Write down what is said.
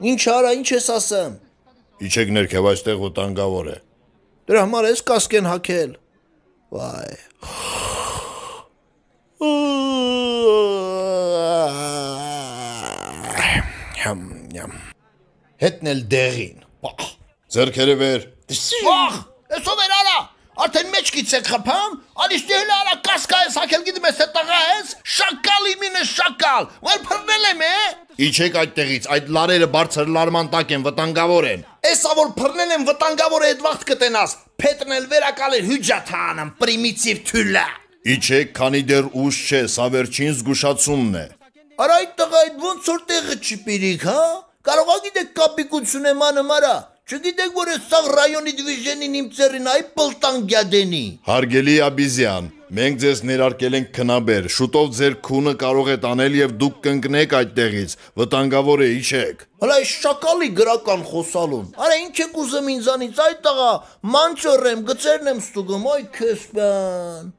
Ինչ արա, ինչ ես ասեմ։ Իջեք ներքև, այստեղ օտանգավոր է։ Դրա համար էս կասկեն հակել։ Վայ։ Համ, համ։ Հետն էլ դեղին։ Պախ։ Ձերքերը վեր։ Պախ։ Էս ով էր արա։ Արդեն մեջքից է խփամ, ալիստի հլա արա կասկա ես հակել գիտեմ ես տղա ես, շակալի մինը շակալ։ Որ փռնել եմ է։ Իջեք այդտեղից, այդ լարերը բարձր լարման տակ են, վտանգավոր են։ Էսա որ փռնել են վտանգավոր է այդ վախտ կտենաս։ Փետրն էլ վերակալ էր հյուջաթանն, պրիմիտիվ թյուլա։ Իջեք, քանի դեռ ուշ չէ, սա վերջին զգուշացումն է։ Արա այդ տղա այդ ոնց որ տեղը չպիրիկ, հա։ Կարողա գիտեք կապիկություն է մանը մարա։ Չգիտեք որ էս սաղ ռայոնի դիվիժենին իմ ծերին այ պլտանգյա դենի։ Հարգելի Աբիզյան, Մենք ձեզ ներարկել ենք քնաբեր, շուտով ձեր քունը կարող է տանել եւ դուք կընկնեք այդտեղից։ Վտանգավոր է, իջեք։ Հələ այս շակալի գրական խոսալուն։ Արա ինչ եք ուզում ինձանից այդ տղա, մանչորեմ, գծերն եմ ստուգում, այ քեսպան։